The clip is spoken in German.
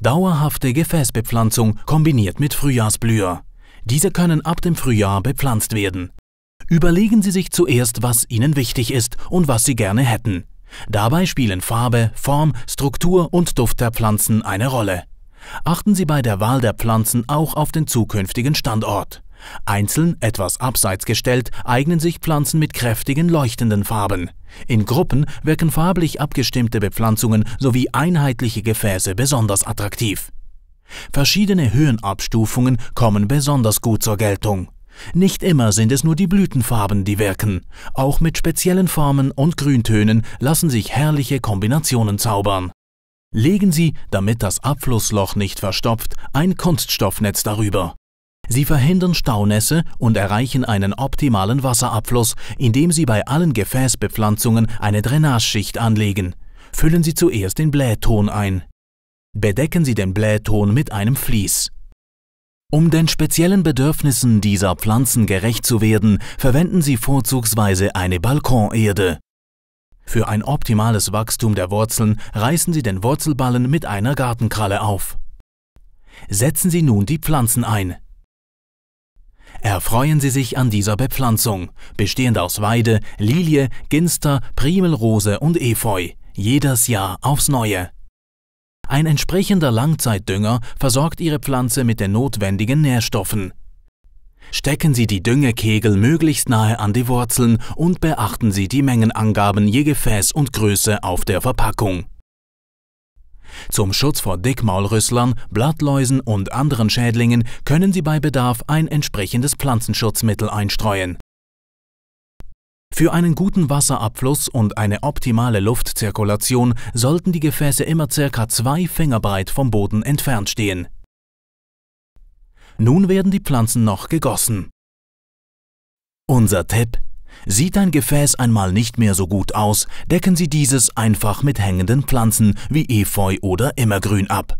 Dauerhafte Gefäßbepflanzung kombiniert mit Frühjahrsblüher. Diese können ab dem Frühjahr bepflanzt werden. Überlegen Sie sich zuerst, was Ihnen wichtig ist und was Sie gerne hätten. Dabei spielen Farbe, Form, Struktur und Duft der Pflanzen eine Rolle. Achten Sie bei der Wahl der Pflanzen auch auf den zukünftigen Standort. Einzeln, etwas abseits gestellt, eignen sich Pflanzen mit kräftigen leuchtenden Farben. In Gruppen wirken farblich abgestimmte Bepflanzungen sowie einheitliche Gefäße besonders attraktiv. Verschiedene Höhenabstufungen kommen besonders gut zur Geltung. Nicht immer sind es nur die Blütenfarben, die wirken. Auch mit speziellen Formen und Grüntönen lassen sich herrliche Kombinationen zaubern. Legen Sie, damit das Abflussloch nicht verstopft, ein Kunststoffnetz darüber. Sie verhindern Staunässe und erreichen einen optimalen Wasserabfluss, indem Sie bei allen Gefäßbepflanzungen eine Drainageschicht anlegen. Füllen Sie zuerst den Blähton ein. Bedecken Sie den Blähton mit einem Vlies. Um den speziellen Bedürfnissen dieser Pflanzen gerecht zu werden, verwenden Sie vorzugsweise eine Balkonerde. Für ein optimales Wachstum der Wurzeln reißen Sie den Wurzelballen mit einer Gartenkralle auf. Setzen Sie nun die Pflanzen ein. Erfreuen Sie sich an dieser Bepflanzung, bestehend aus Weide, Lilie, Ginster, Primelrose und Efeu, jedes Jahr aufs Neue. Ein entsprechender Langzeitdünger versorgt Ihre Pflanze mit den notwendigen Nährstoffen. Stecken Sie die Düngekegel möglichst nahe an die Wurzeln und beachten Sie die Mengenangaben je Gefäß und Größe auf der Verpackung. Zum Schutz vor Dickmaulrüsslern, Blattläusen und anderen Schädlingen können Sie bei Bedarf ein entsprechendes Pflanzenschutzmittel einstreuen. Für einen guten Wasserabfluss und eine optimale Luftzirkulation sollten die Gefäße immer circa zwei Finger breit vom Boden entfernt stehen. Nun werden die Pflanzen noch gegossen. Unser Tipp Sieht ein Gefäß einmal nicht mehr so gut aus, decken Sie dieses einfach mit hängenden Pflanzen wie Efeu oder Immergrün ab.